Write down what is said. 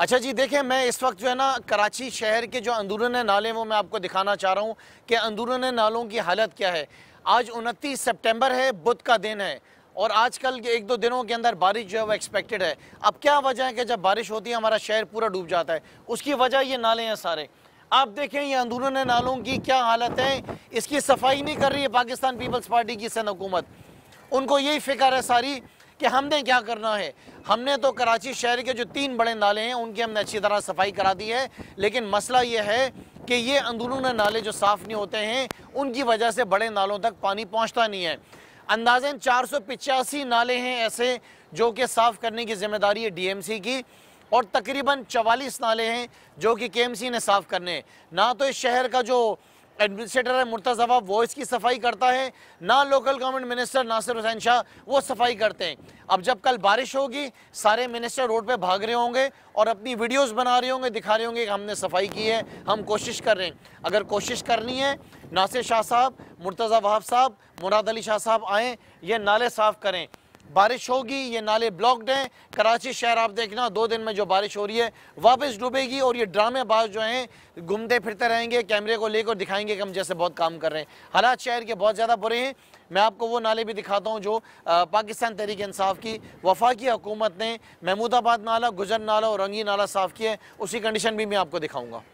अच्छा जी देखें मैं इस वक्त जो है ना कराची शहर के जो अंदरून नाले वो मैं आपको दिखाना चाह रहा हूँ कि अंदरून नालों की हालत क्या है आज उनतीस सितंबर है बुध का दिन है और आजकल के एक दो दिनों के अंदर बारिश जो है वो एक्सपेक्टेड है अब क्या वजह है कि जब बारिश होती है हमारा शहर पूरा डूब जाता है उसकी वजह ये नाले हैं सारे आप देखें ये अंदरून नालों की क्या हालत है इसकी सफाई नहीं कर रही है पाकिस्तान पीपल्स पार्टी की सन हुकूमत उनको यही फिक्र है सारी कि हमने क्या करना है हमने तो कराची शहर के जो तीन बड़े नाले हैं उनकी हमने अच्छी तरह सफाई करा दी है लेकिन मसला ये है कि ये अंदरून नाले जो साफ़ नहीं होते हैं उनकी वजह से बड़े नालों तक पानी पहुँचता नहीं है अंदाजन चार सौ पिचासी नाले हैं ऐसे जो कि साफ़ करने की जिम्मेदारी है सी की और तकरीबन चवालीस नाले हैं जो कि सी ने साफ़ करने ना तो इस शहर का जो एडमिनिस्ट्रेटर है मुर्तजफा वो इसकी सफाई करता है ना local government minister Nasir Hussain Shah वो सफाई करते हैं अब जब कल बारिश होगी सारे मिनिस्टर रोड पे भाग रहे होंगे और अपनी वीडियोस बना रहे होंगे दिखा रहे होंगे कि हमने सफाई की है हम कोशिश कर रहे हैं अगर कोशिश करनी है नासिर शाह साहब मुर्तज़ा वहाब साहब मुराद अली शाह साहब आएँ ये नाले साफ़ करें बारिश होगी ये नाले ब्लॉक्ड हैं कराची शहर आप देखना दो दिन में जो बारिश हो रही है वापस डूबेगी और ये ड्रामेबाज जो हैं घूमते फिरते रहेंगे कैमरे को लेकर दिखाएंगे कि हम जैसे बहुत काम कर रहे हैं हालात शहर के बहुत ज़्यादा बुरे हैं मैं आपको वो नाले भी दिखाता हूँ जो पाकिस्तान तहरीक इंसाफ की वफाकी हुकूमत ने महमूदाबाद नाला गुजर नाला और रंगी नाला साफ़ किए उसी कंडीशन भी मैं आपको दिखाऊँगा